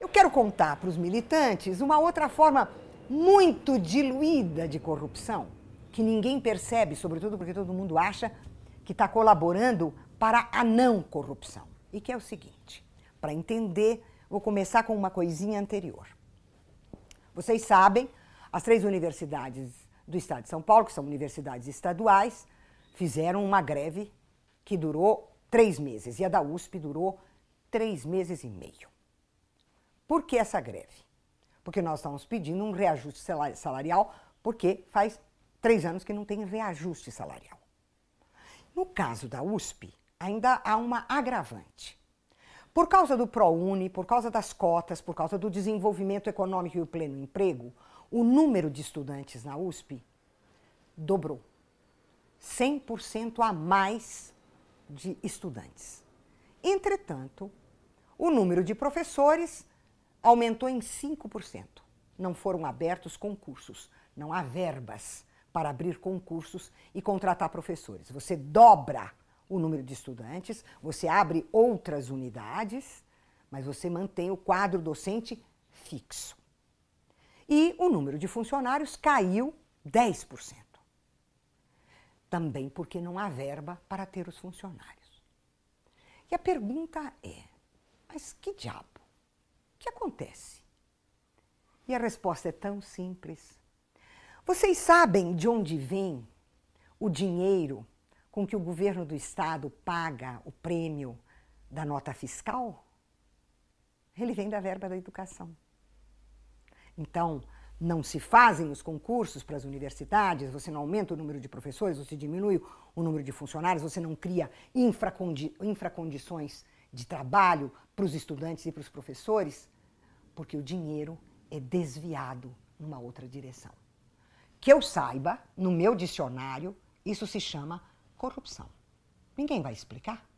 Eu quero contar para os militantes uma outra forma muito diluída de corrupção, que ninguém percebe, sobretudo porque todo mundo acha que está colaborando para a não corrupção. E que é o seguinte: para entender, vou começar com uma coisinha anterior. Vocês sabem, as três universidades do estado de São Paulo, que são universidades estaduais, fizeram uma greve que durou três meses e a da USP durou três meses e meio. Por que essa greve? Porque nós estamos pedindo um reajuste salarial, porque faz três anos que não tem reajuste salarial. No caso da USP, ainda há uma agravante. Por causa do ProUni, por causa das cotas, por causa do desenvolvimento econômico e o pleno emprego, o número de estudantes na USP dobrou. 100% a mais de estudantes. Entretanto, o número de professores aumentou em 5%. Não foram abertos concursos, não há verbas para abrir concursos e contratar professores. Você dobra o número de estudantes, você abre outras unidades, mas você mantém o quadro docente fixo. E o número de funcionários caiu 10%. Também porque não há verba para ter os funcionários. E a pergunta é: mas que diabo? que acontece? E a resposta é tão simples. Vocês sabem de onde vem o dinheiro com que o governo do estado paga o prêmio da nota fiscal? Ele vem da verba da educação. Então, não se fazem os concursos para as universidades, você não aumenta o número de professores, você diminui o número de funcionários, você não cria infracondi infracondições de trabalho para os estudantes e para os professores, porque o dinheiro é desviado numa outra direção. Que eu saiba, no meu dicionário, isso se chama corrupção. Ninguém vai explicar?